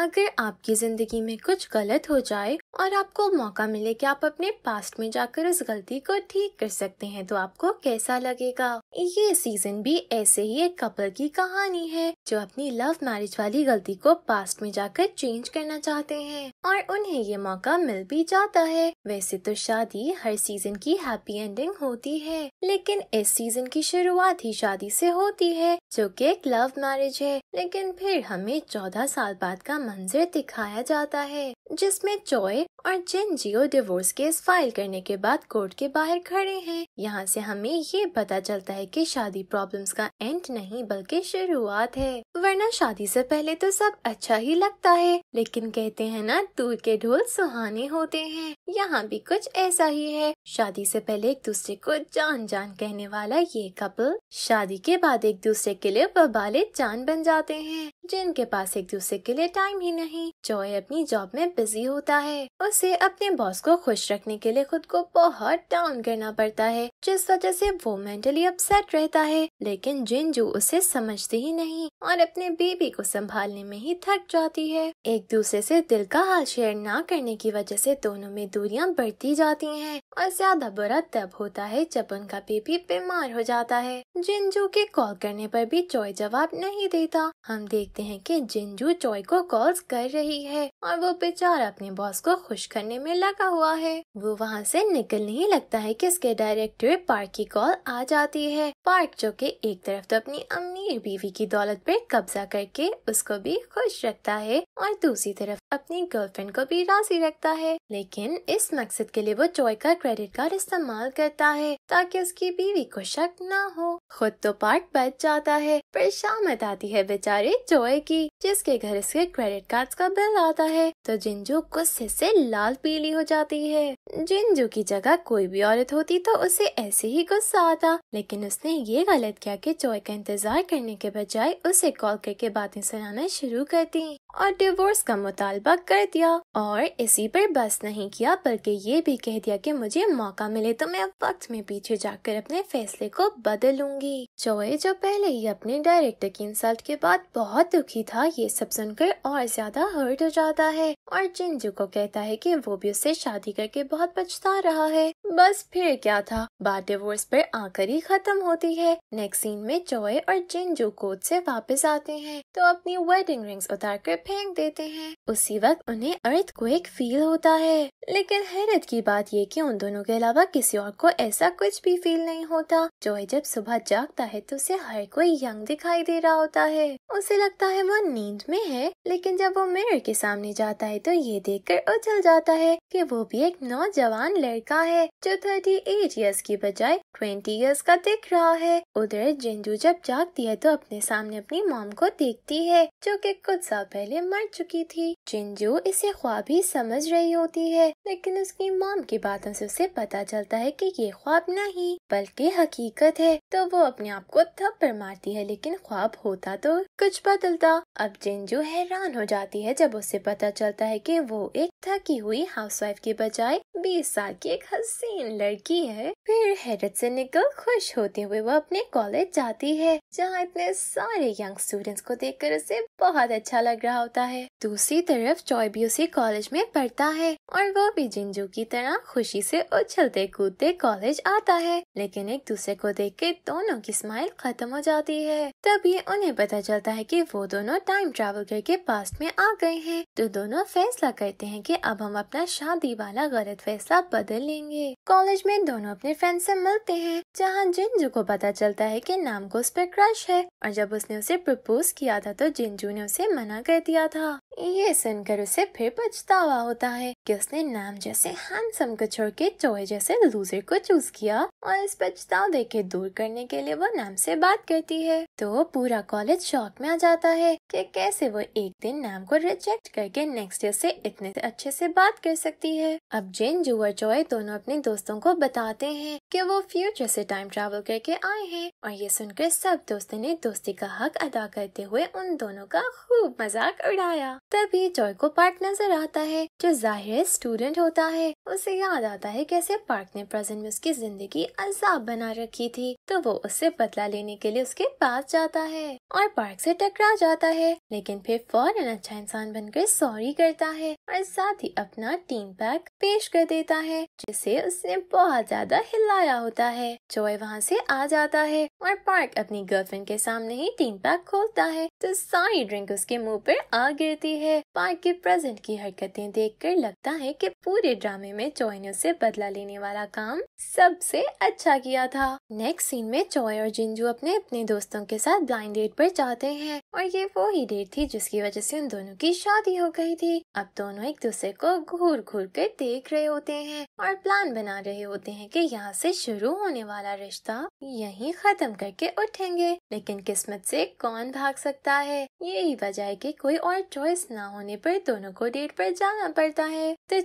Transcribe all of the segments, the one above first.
अगर आपकी ज़िंदगी में कुछ गलत हो जाए और आपको मौका मिले कि आप अपने पास्ट में जाकर उस गलती को ठीक कर सकते हैं तो आपको कैसा लगेगा ये सीजन भी ऐसे ही एक कपल की कहानी है जो अपनी लव मैरिज वाली गलती को पास्ट में जाकर चेंज करना चाहते हैं और उन्हें ये मौका मिल भी जाता है वैसे तो शादी हर सीजन की हैप्पी एंडिंग होती है लेकिन इस सीजन की शुरुआत ही शादी से होती है जो कि एक लव मैरिज है लेकिन फिर हमें चौदह साल बाद का मंजर दिखाया जाता है जिसमें चोय और जिन जियो डिवोर्स केस फाइल करने के बाद कोर्ट के बाहर खड़े हैं यहाँ से हमें ये पता चलता है कि शादी प्रॉब्लम्स का एंड नहीं बल्कि शुरुआत है वरना शादी से पहले तो सब अच्छा ही लगता है लेकिन कहते हैं ना दूर के ढोल सुहाने होते हैं यहाँ भी कुछ ऐसा ही है शादी से पहले एक दूसरे को जान जान कहने वाला ये कपल शादी के बाद एक दूसरे के लिए बबाले चांद बन जाते हैं जिनके पास एक दूसरे के लिए टाइम ही नहीं जॉय अपनी जॉब में बिजी होता है उसे अपने बॉस को खुश रखने के लिए खुद को बहुत डाउन करना पड़ता है जिस वजह से वो मेंटली अपसेट रहता है लेकिन जिंजू उसे समझती ही नहीं और अपने बेबी को संभालने में ही थक जाती है एक दूसरे से दिल का हाल शेयर न करने की वजह से दोनों में दूरियां बढ़ती जाती हैं और ज्यादा बुरा तब होता है जब उनका बेबी बीमार हो जाता है जिंजू के कॉल करने पर भी चॉय जवाब नहीं देता हम देखते हैं कि जिंजू चॉय को कॉल्स कर रही है और वो बेचारा अपने बॉस को खुश करने में लगा हुआ है वो वहाँ से निकल नहीं लगता है कि उसके डायरेक्टर पार्क की कॉल आ जाती है पार्क जो कि एक तरफ तो अपनी अमीर बीवी की दौलत पर कब्जा करके उसको भी खुश रखता है और दूसरी तरफ अपनी गर्लफ्रेंड को भी राजी रखता है लेकिन इस मकसद के लिए वो चॉय का क्रेडिट कार्ड इस्तेमाल करता है ताकि उसकी बीवी को शक न हो खुद तो पार्क बच जाता है पर शाम आती है बेचारे जॉय की जिसके घर इसके क्रेडिट कार्ड का बिल आता है तो जिंजू गुस्से से लाल पीली हो जाती है जिंजू की जगह कोई भी औरत होती तो उसे ऐसे ही गुस्सा आता लेकिन उसने ये गलत किया कि चोय का इंतजार करने के बजाय उसे कॉल करके बातें सुनाना शुरू कर दी और डिवोर्स का मुतालबा कर दिया और इसी पर बस नहीं किया बल्कि ये भी कह दिया कि मुझे मौका मिले तो मैं वक्त में पीछे जाकर अपने फैसले को बदलूंगी चोए जो पहले ही अपने डायरेक्टर की इंसल्ट के बाद बहुत दुखी था ये सब सुनकर और ज्यादा हर्ट हो जाता है और जिंजू को कहता है कि वो भी उससे शादी करके बहुत पछता रहा है बस फिर क्या था बात डिवोर्स पर आकर ही खत्म होती है नेक्स्ट सीन में जॉय और जिंजू कोच से वापस आते हैं तो अपनी वेडिंग रिंग्स उतार कर फेंक देते हैं उसी वक्त उन्हें अर्थ को एक फील होता है लेकिन हैरत की बात ये की उन दोनों के अलावा किसी और को ऐसा कुछ भी फील नहीं होता जॉय जब सुबह जागता है तो उसे हर कोई यंग दिखाई दे रहा होता है उसे लगता है वो नींद में है लेकिन जब वो मिरर के सामने जाता जाता है तो ये देखकर उछल जाता है कि वो भी एक नौजवान लड़का है जो थर्टी एट ईयर्स की बजाय ट्वेंटी ईयर्स का दिख रहा है उधर जिंजू जब जागती है तो अपने सामने अपनी मॉम को देखती है जो कि कुछ साल पहले मर चुकी थी जिंजू इसे ख्वाब ही समझ रही होती है लेकिन उसकी मॉम की बातों से उसे पता चलता है कि ये ख्वाब नहीं बल्कि हकीकत है तो वो अपने आप को थप्पड़ मारती है लेकिन ख्वाब होता तो कुछ बदलता अब जिंजू हैरान हो जाती है जब उसे पता चल चलता है कि वो एक थकी हुई हाउसवाइफ के बजाय 20 साल की एक हसीन लड़की है फिर हैरत से निकल खुश होते हुए वो अपने कॉलेज जाती है जहाँ इतने सारे यंग स्टूडेंट्स को देखकर उसे बहुत अच्छा लग रहा होता है दूसरी तरफ चॉय भी उसी कॉलेज में पढ़ता है और वो भी जिंजू की तरह खुशी से उछलते कूदते कॉलेज आता है लेकिन एक दूसरे को देख के दोनों की स्माइल खत्म हो जाती है तभी उन्हें पता चलता है की वो दोनों टाइम ट्रेवल करके पास्ट में आ गए हैं तो दोनों दोनों फैसला करते हैं कि अब हम अपना शादी वाला गलत फैसला बदल लेंगे कॉलेज में दोनों अपने फ्रेंड से मिलते हैं जहाँ जिंजू को पता चलता है कि नाम को उस पर क्रश है और जब उसने उसे प्रपोज किया था तो जिंजू ने उसे मना कर दिया था ये सुनकर उसे फिर पछतावा होता है कि उसने नाम जैसे हैंडसम को छोड़ के चोहे जैसे लूजर को चूज किया और इस दे के दूर करने के लिए वो नाम से बात करती है तो पूरा कॉलेज शौक में आ जाता है कि कैसे वो एक दिन नाम को रिजेक्ट करके नेक्स्ट ईयर से इतने अच्छे से बात कर सकती है अब जिन जुअर जॉय दोनों अपने दोस्तों को बताते हैं कि वो फ्यूचर से टाइम ट्रैवल करके आए हैं और ये सुनकर सब दोस्तों ने दोस्ती का हक अदा करते हुए उन दोनों का खूब मजाक उड़ाया तभी जॉय को पार्क नजर आता है जो जाहिर स्टूडेंट होता है उसे याद आता है कैसे पार्क ने प्रेजेंट में उसकी जिंदगी अजाब बना रखी थी तो वो उससे बदला लेने के लिए उसके पास जाता है और पार्क से टकरा जाता है लेकिन फिर फौरन अच्छा इंसान बनकर सॉरी करता है और साथ ही अपना टीम पैक पेश कर देता है जिसे उसने बहुत ज्यादा हिलाया होता है जॉय वहाँ से आ जाता है और पार्क अपनी गर्लफ्रेंड के सामने ही टीम पैक खोलता है तो सारी ड्रिंक उसके मुंह पर आ गिरती है पार्क के प्रेजेंट की हरकतें देखकर लगता है कि पूरे ड्रामे में जॉय ने उसे बदला लेने वाला काम सबसे अच्छा किया था नेक्स्ट सीन में जॉय और जिंजू अपने अपने दोस्तों के साथ ब्लाइंड डेट पर जाते हैं और ये वो ही डेट थी जिसकी वजह से उन दोनों की शादी हो गई थी अब दोनों दोनों एक दूसरे को घूर घूर कर देख रहे होते हैं और प्लान बना रहे होते हैं कि यहाँ से शुरू होने वाला रिश्ता यहीं खत्म करके उठेंगे लेकिन किस्मत से कौन भाग सकता है यही वजह है कि कोई और चॉइस ना होने पर दोनों को डेट पर जाना पड़ता है तो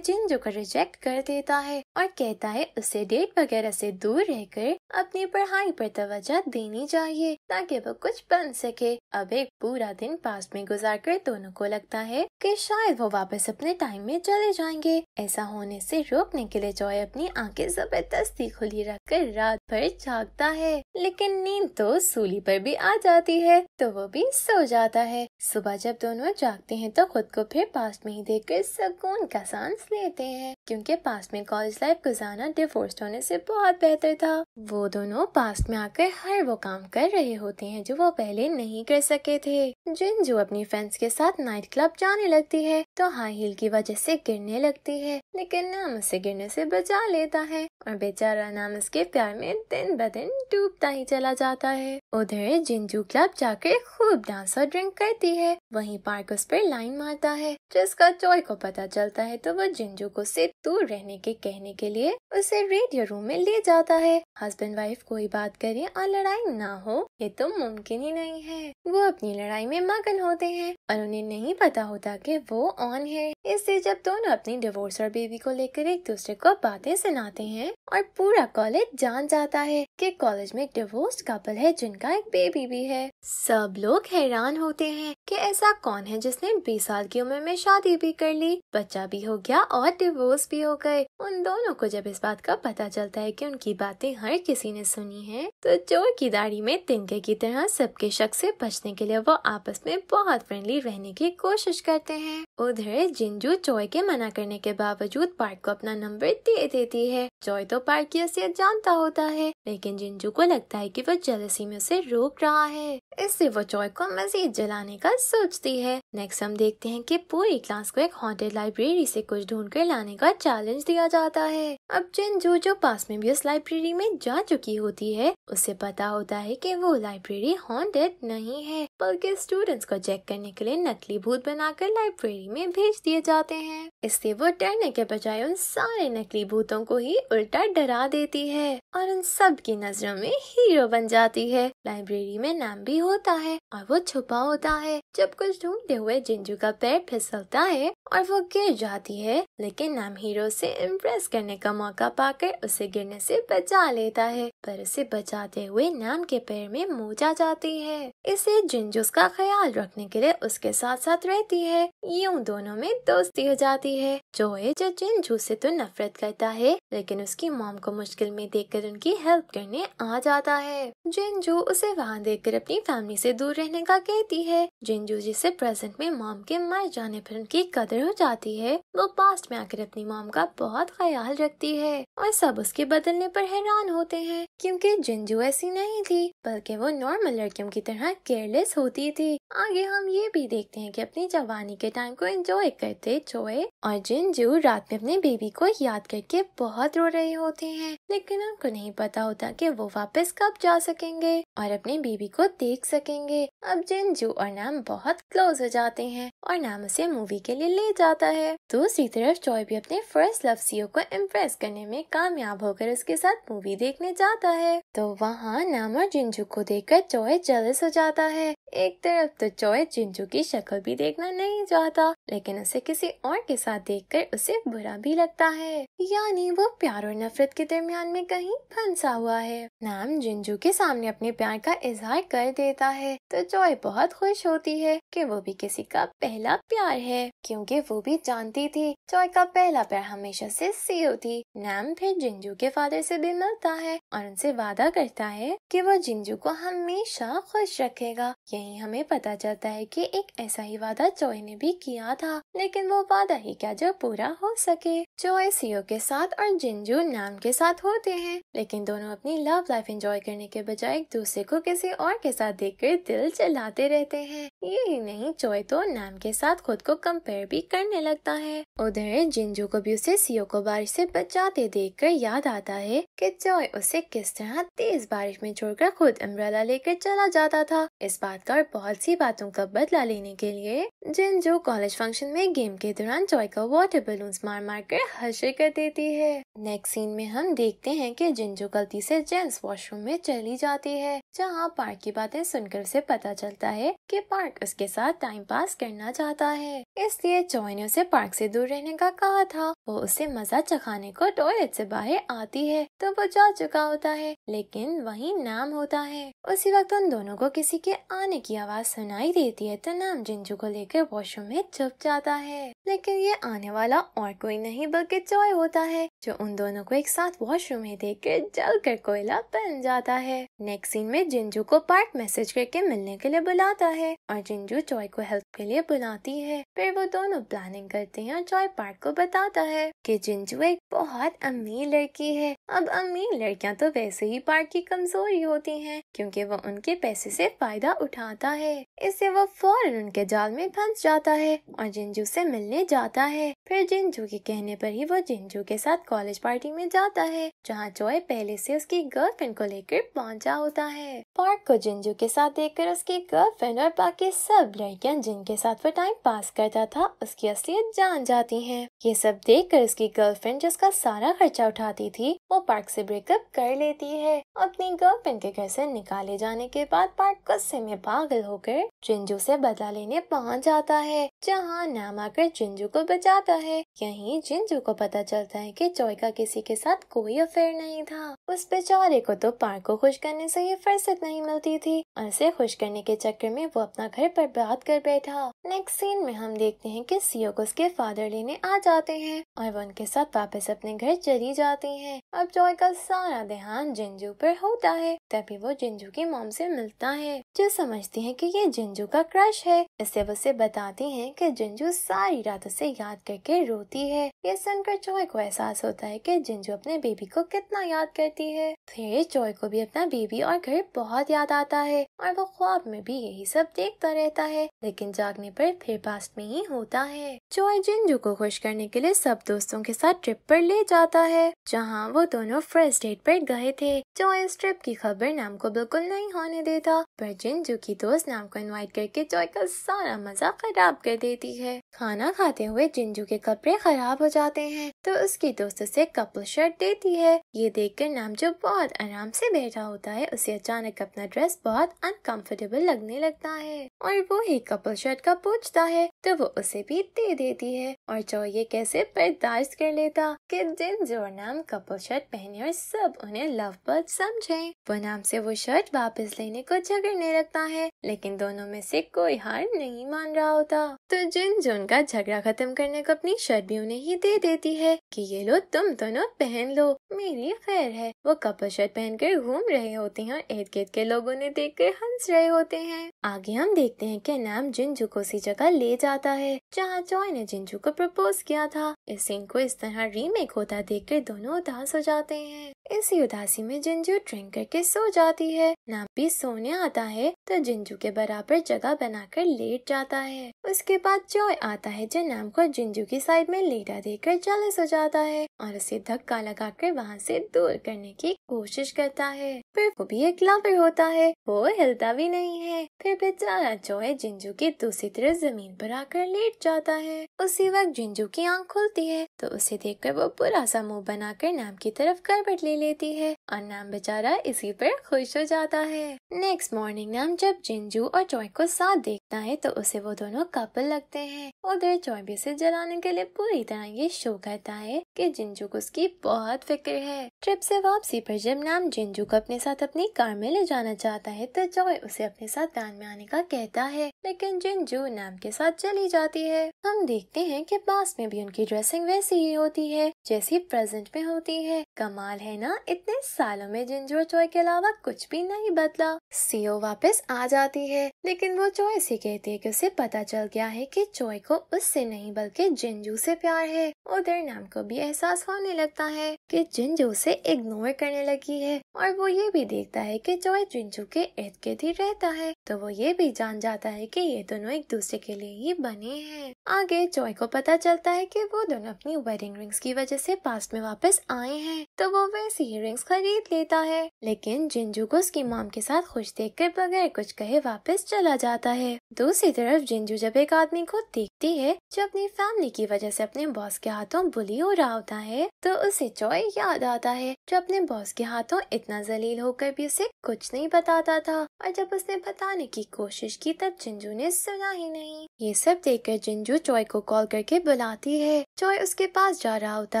जिन जो को रिजेक्ट कर देता है और कहता है उसे डेट वगैरह से दूर रहकर अपनी पढ़ाई पर तवज्जो देनी चाहिए ताकि वो कुछ बन सके अब एक पूरा दिन पास में गुजार कर दोनों को लगता है कि शायद वो वापस अपने टाइम में चले जाएंगे ऐसा होने से रोकने के लिए जॉय अपनी आंखें जबरदस्ती खुली रखकर रात भर जागता है लेकिन नींद तो सूली पर भी आ जाती है तो वो भी सो जाता है सुबह जब दोनों जागते हैं तो खुद को फिर पास में ही देख कर सुकून का सांस लेते हैं क्योंकि पास में कॉलेज लाइफ गुजारना डिवोर्स होने से बहुत बेहतर था वो दोनों पास में आकर हर वो काम कर रहे होते हैं जो वो पहले नहीं कर सके थे जिन जो अपनी फ्रेंड्स के साथ नाइट क्लब जाने लगती है तो हाई हील की वजह से गिरने लगती है लेकिन नाम उसे गिरने से बचा लेता है और बेचारा नाम उसके प्यार में दिन ब दिन डूबता ही चला जाता है उधर जिंजू क्लब जाकर खूब डांस और ड्रिंक करती है वहीं पार्क उस पर लाइन मारता है जिसका जॉय को पता चलता है तो वो जिंजू को से दूर रहने के कहने के लिए उसे रेडियो रूम में ले जाता है हस्बैंड वाइफ कोई बात करे और लड़ाई ना हो ये तो मुमकिन ही नहीं है वो अपनी लड़ाई में मगन होते हैं और उन्हें नहीं पता होता कि वो कौन है इससे जब दोनों अपनी डिवोर्स और बेबी को लेकर एक दूसरे को बातें सुनाते हैं और पूरा कॉलेज जान जाता है कि कॉलेज में एक डिवोर्स कपल है जिनका एक बेबी भी है सब लोग हैरान होते हैं कि ऐसा कौन है जिसने बीस साल की उम्र में शादी भी कर ली बच्चा भी हो गया और डिवोर्स भी हो गए उन दोनों को जब इस बात का पता चलता है की उनकी बातें हर किसी ने सुनी है तो चोर की दाढ़ी में तिनके की तरह सबके शक ऐसी बचने के लिए वो आपस में बहुत फ्रेंडली रहने की कोशिश करते हैं उधर जिंजू चॉय के मना करने के बावजूद पार्क को अपना नंबर दे देती है चॉय तो पार्क की असियत जानता होता है लेकिन जिंजू को लगता है कि वो जलसी में उसे रोक रहा है इससे वो चॉय को मजीद जलाने का सोचती है नेक्स्ट हम देखते हैं कि पूरी क्लास को एक हॉन्टेड लाइब्रेरी से कुछ ढूंढ कर लाने का चैलेंज दिया जाता है अब जो जो पास में भी उस लाइब्रेरी में जा चुकी होती है उसे पता होता है कि वो लाइब्रेरी हॉन्टेड नहीं है बल्कि स्टूडेंट्स को चेक करने के लिए नकली भूत बनाकर लाइब्रेरी में भेज दिए जाते हैं इससे वो डरने के बजाय उन सारे नकली भूतों को ही उल्टा डरा देती है और उन सब की नजरों में हीरो बन जाती है लाइब्रेरी में नाम भी होता है और वो छुपा होता है जब कुछ ढूंढते हुए जिंजू का पैर फिसलता है और वो गिर जाती है लेकिन नाम हीरो से इम्प्रेस करने का मौका पाकर उसे गिरने से बचा लेता है पर उसे बचाते हुए नाम के पैर में मोजा जाती है इसे जिंजू का ख्याल रखने के लिए उसके साथ साथ रहती है यूँ दोनों में दोस्ती हो जाती है जो है जो जिंजू से तो नफरत करता है लेकिन उसकी मोम को मुश्किल में देख उनकी हेल्प करने आ जाता है जिंजू उसे वहाँ देख अपनी फैमिली से दूर रहने का कहती है जिंजू जिसे प्रेजेंट में मॉम के मर जाने पर उनकी कदर हो जाती है वो पास्ट में आकर अपनी मॉम का बहुत ख्याल रखती है और सब उसके बदलने पर हैरान होते हैं क्योंकि जिंजू ऐसी नहीं थी बल्कि वो नॉर्मल लड़कियों की तरह केयरलेस होती थी आगे हम ये भी देखते हैं की अपनी जवानी के टाइम को एंजॉय करते चोए और जिंजू रात में अपने बेबी को याद करके बहुत रो रहे होते हैं लेकिन उनको नहीं पता होता की वो वापस कब जा सकेंगे और अपने बीबी को देख देख सकेंगे अब जिनजू और नाम बहुत क्लोज हो जाते हैं और नाम उसे मूवी के लिए ले जाता है दूसरी तरफ चॉय भी अपने फर्स्ट लव सीओ को इम्प्रेस करने में कामयाब होकर उसके साथ मूवी देखने जाता है तो वहाँ नाम और जिनजू को देखकर चॉय जलस हो जाता है एक तरफ तो चोय चिंजू की शक्ल भी देखना नहीं चाहता लेकिन उसे किसी और के साथ देखकर उसे बुरा भी लगता है यानी वो प्यार और नफरत के दरमियान में कहीं फंसा हुआ है नाम जिंजू के सामने अपने प्यार का इजहार कर देता है तो चोय बहुत खुश होती है कि वो भी किसी का पहला प्यार है क्योंकि वो भी जानती थी चोय का पहला प्यार हमेशा से सीओ थी नाम फिर जिंजू के फादर से भी मिलता है और उनसे वादा करता है कि वो जिंजू को हमेशा खुश रखेगा ये ही हमें पता चलता है कि एक ऐसा ही वादा चोय ने भी किया था लेकिन वो वादा ही क्या जो पूरा हो सके चोय सीओ के साथ और जिंजू नाम के साथ होते हैं लेकिन दोनों अपनी लव लाइफ एंजॉय करने के बजाय एक दूसरे को किसी और के साथ देख कर दिल चलाते रहते हैं ये ही नहीं चोय तो नाम के साथ खुद को कम्पेयर भी करने लगता है उधर जिंजू को भी उसे सियो को बारिश से बचाते देख कर याद आता है कि चोय उसे किस तरह तेज बारिश में छोड़कर खुद अम्ब्रेला लेकर चला जाता था इस बात का और बहुत सी बातों का बदला लेने के लिए जिन जो कॉलेज फंक्शन में गेम के दौरान जॉय का वाटर बलून मार मार कर हर्षे कर देती है नेक्स्ट सीन में हम देखते हैं कि जिनजो गलती से जेंट्स वॉशरूम में चली जाती है जहाँ पार्क की बातें सुनकर उसे पता चलता है कि पार्क उसके साथ टाइम पास करना चाहता है इसलिए जॉय ने उसे पार्क से दूर रहने का कहा था वो उसे मजा चखाने को टॉयलेट से बाहर आती है तो वो जा चुका होता है लेकिन वही नाम होता है उसी वक्त उन दोनों को किसी के आने की आवाज सुनाई देती है तो नाम जिंजू को लेकर वॉशरूम में छुप जाता है लेकिन ये आने वाला और कोई नहीं बल्कि चॉय होता है जो उन दोनों को एक साथ वॉशरूम में देख कर जल कर कोयला बन जाता है नेक्स्ट सीन में जिंजू को पार्ट मैसेज करके मिलने के लिए बुलाता है और जिंजू चॉय को हेल्प के लिए बुलाती है फिर वो दोनों प्लानिंग करते हैं और चॉय पार्ट को बताता है कि जिंजू एक बहुत अमीर लड़की है अब अमीर लड़कियां तो वैसे ही पार्ट की कमजोरी होती हैं क्योंकि वो उनके पैसे से फायदा उठाता है इससे वो फौरन उनके जाल में फंस जाता है और जिंजू से मिलने जाता है फिर जिंजू के कहने पर ही वो जिंजू के साथ कॉलेज पार्टी में जाता है जहाँ चॉय पहले से उसकी गर्लफ्रेंड को लेकर पहुँच पैदा होता है पार्क को जिंजू के साथ देखकर उसकी गर्लफ्रेंड और बाकी सब लड़कियां जिनके साथ वो टाइम पास करता था उसकी असलियत जान जाती हैं। ये सब देखकर उसकी गर्लफ्रेंड जिसका सारा खर्चा उठाती थी वो पार्क से ब्रेकअप कर लेती है अपनी गर्लफ्रेंड के घर से निकाले जाने के बाद पार्क गुस्से में पागल होकर जिंजू से बदला लेने पहुँच जाता है जहाँ नाम आकर जिंजू को बचाता है यही जिंजू को पता चलता है की चौका का किसी के साथ कोई अफेयर नहीं था उस बेचारे को तो पार्क को खुश कर रहने से ये फुर्सत नहीं मिलती थी और उसे खुश करने के चक्कर में वो अपना घर बात कर बैठा नेक्स्ट सीन में हम देखते हैं कि सीओ को उसके फादर लेने आ जाते हैं और वो उनके साथ वापस अपने घर चली जाती है अब जॉय का सारा ध्यान जिंजू पर होता है तभी वो जिंजू की मोम से मिलता है जो समझती है कि ये जिंजू का क्रश है इससे वो उसे बताती है कि जिंजू सारी रात उसे याद करके रोती है ये सुनकर जॉय को एहसास होता है कि जिंजू अपने बेबी को कितना याद करती है फिर जॉय को भी अपना बेबी टीवी और घर बहुत याद आता है और वो ख्वाब में भी यही सब देखता रहता है लेकिन जागने पर फिर पास्ट में ही होता है जॉय जिंजू को खुश करने के लिए सब दोस्तों के साथ ट्रिप पर ले जाता है जहाँ वो दोनों फर्स्ट डेट पर गए थे जो इस ट्रिप की खबर नाम को बिल्कुल नहीं होने देता पर जिंजू की दोस्त नाम को इन्वाइट करके जॉय का सारा मजा खराब कर देती है खाना खाते हुए जिंजू के कपड़े खराब हो जाते हैं तो उसकी दोस्त ऐसी कपल शर्ट देती है ये देख नाम नामजू बहुत आराम से बैठा होता है उसे अचानक अपना ड्रेस बहुत अनकंफर्टेबल लगने लगता है और वो ही कपल शर्ट का पूछता है तो वो उसे भी दे देती है और जो ये कैसे बर्दाश्त कर लेता कि जिन जोर नाम कपल शर्ट पहने और सब उन्हें लव बर्ड समझे वो नाम से वो शर्ट वापस लेने को झगड़ने लगता है लेकिन दोनों में से कोई हार नहीं मान रहा होता तो जिन जो उनका झगड़ा खत्म करने को अपनी शर्ट भी उन्हें ही दे देती है कि ये लो तुम दोनों पहन लो मेरी खैर है वो कपल शर्ट पहन कर घूम रहे हो होते हैं और इर्द गिर्द के लोगों ने देख कर हंस रहे होते हैं आगे हम देखते हैं कि नैम जिंजू को उसी जगह ले जाता है जहाँ जॉय ने जिंजू को प्रपोज किया था इस सीन को इस तरह रीमेक होता देख कर दोनों उदास हो जाते हैं इसी उदासी में जिंजू ड्रिंक करके सो जाती है नैम भी सोने आता है तो जिंजू के बराबर जगह बनाकर लेट जाता है उसके बाद चोय आता है जो नैम को जिंजू की साइड में लेटा कर जलस हो जाता है और उसे धक्का लगा कर वहाँ से दूर करने की कोशिश करता है फिर वो भी एक लवर होता है वो हिलता भी नहीं है फिर बेचारा चोहे जिंजू के दूसरी तरफ जमीन पर आकर लेट जाता है उसी वक्त जिंजू की आंख खुलती है तो उसे देखकर वो बुरा सा मुंह बनाकर नाम की तरफ करबट ले लेती है और नाम बेचारा इसी पर खुश हो जाता है नेक्स्ट मॉर्निंग नाम जब जिंजू और चोय को साथ देख दिखता है तो उसे वो दोनों कपल लगते हैं उधर चौबे से जलाने के लिए पूरी तरह ये शो करता है कि जिंजू को उसकी बहुत फिक्र है ट्रिप से वापसी पर जब नाम जिंजू को अपने साथ अपनी कार में ले जाना चाहता है तो जॉय उसे अपने साथ वैन में आने का कहता है लेकिन जिंजू नाम के साथ चली जाती है हम देखते हैं कि पास में भी उनकी ड्रेसिंग वैसी ही होती है जैसी प्रेजेंट में होती है कमाल है ना इतने सालों में जिंजोर चॉय के अलावा कुछ भी नहीं बदला सीओ वापस आ जाती है लेकिन वो चॉय से कहती है कि उसे पता चल गया है कि चॉय को उससे नहीं बल्कि जिंजू से प्यार है उधर नाम को भी एहसास होने लगता है कि जिंजू उसे इग्नोर करने लगी है और वो ये भी देखता है कि चॉय जिंजू के इर्द गिर्द ही रहता है तो वो ये भी जान जाता है की ये दोनों एक दूसरे के लिए ही बने हैं आगे चॉय को पता चलता है की वो दोनों अपनी वेडिंग रिंग्स की वजह से पास्ट में वापस आए हैं तो वो वैसे ही रिंग्स खरीद लेता है लेकिन जिंजू को उसकी माम के साथ खुश देख कर बगैर कुछ कहे वापस चला जाता है दूसरी तरफ जिंजू जब एक आदमी को देखती है जो अपनी फैमिली की वजह से अपने बॉस के हाथों बुली हो रहा होता है तो उसे चॉय याद आता है जो अपने बॉस के हाथों इतना जलील होकर भी उसे कुछ नहीं बताता था और जब उसने बताने की कोशिश की तब जिंजू ने सुना ही नहीं ये सब देख कर जिंजू चॉय को कॉल करके बुलाती है चॉय उसके पास जा रहा होता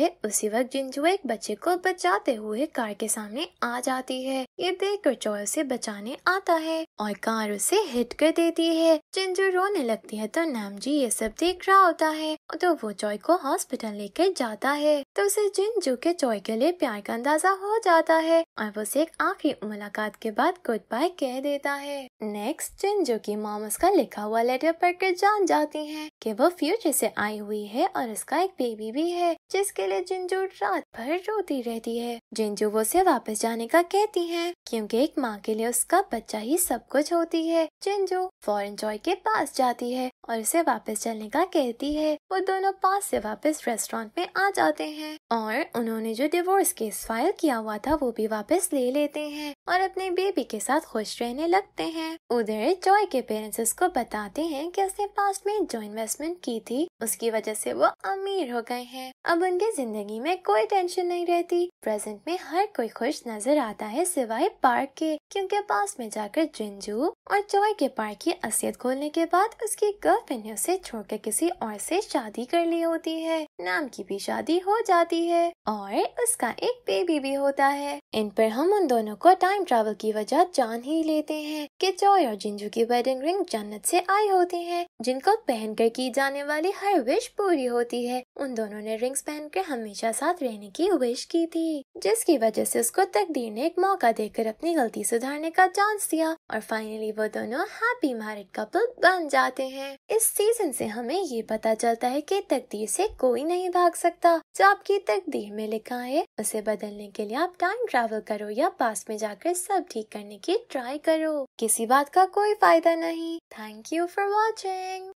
है उसी वक्त जिंजू एक बच्चे को बचाते हुए कार के सामने आ जाती है ये देख कर चोर उसे बचाने आता है और कार उसे हिट कर देती है जिंजू रोने लगती है तो जी ये सब देख रहा होता है तो वो जॉय को हॉस्पिटल लेकर जाता है तो उसे जिन जू के चॉय के लिए प्यार का अंदाजा हो जाता है और वो उसे एक आखिरी मुलाकात के बाद गुड बाय कह देता है नेक्स्ट जिन जू की माम उसका लिखा हुआ लेटर पढ़कर जान जाती है कि वो फ्यूचर से आई हुई है और उसका एक बेबी भी है जिसके लिए जिनजू रात भर रोती रहती है जिनजू वो उसे वापस जाने का कहती है क्योंकि एक माँ के लिए उसका बच्चा ही सब कुछ होती है जिंजू फॉरन जॉय के पास जाती है और उसे वापस चलने का कहती है वो दोनों पास से वापस रेस्टोरेंट में आ जाते हैं हैं और उन्होंने जो डिवोर्स केस फाइल किया हुआ था वो भी वापस ले लेते हैं और अपने बेबी के साथ खुश रहने लगते हैं उधर जॉय के पेरेंट्स उसको बताते हैं कि उसने पास्ट में जो इन्वेस्टमेंट की थी उसकी वजह से वो अमीर हो गए हैं अब उनकी जिंदगी में कोई टेंशन नहीं रहती प्रेजेंट में हर कोई खुश नजर आता है सिवाय पार्क के क्योंकि पास में जाकर जिंजू और चोय के पार्क की असियत खोलने के बाद उसकी गर्लफ्रेंड ने उसे छोड़कर किसी और से शादी कर ली होती है नाम की भी शादी हो जाती है और उसका एक बेबी भी होता है इन पर हम उन दोनों को टाइम ट्रैवल की वजह जान ही लेते हैं कि जॉय और जिंजू की वेडिंग रिंग जन्नत से आई होती है जिनको पहनकर की जाने वाली हर विश पूरी होती है उन दोनों ने रिंग्स पहनकर हमेशा साथ रहने की विश की थी जिसकी वजह से उसको तकदीर ने एक मौका देकर अपनी गलती सुधारने का चांस दिया और फाइनली वो दोनों हैप्पी मैरिड कपल बन जाते हैं इस सीजन से हमें ये पता चलता है कि तकदीर से कोई नहीं भाग सकता जो आपकी तकदीर में लिखा है उसे बदलने के लिए आप टाइम ट्रैवल करो या पास में जाकर सब ठीक करने की ट्राई करो किसी बात का कोई फायदा नहीं थैंक यू फॉर वॉचिंग